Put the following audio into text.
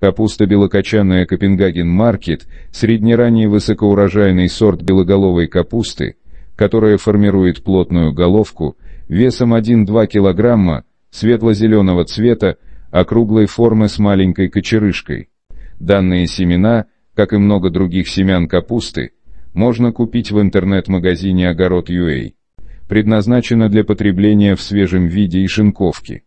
Капуста белокочанная Копенгаген Маркет – среднеранний высокоурожайный сорт белоголовой капусты, которая формирует плотную головку, весом 1-2 кг, светло-зеленого цвета, округлой формы с маленькой кочерышкой. Данные семена, как и много других семян капусты, можно купить в интернет-магазине Огород.ua. Предназначена для потребления в свежем виде и шинковки.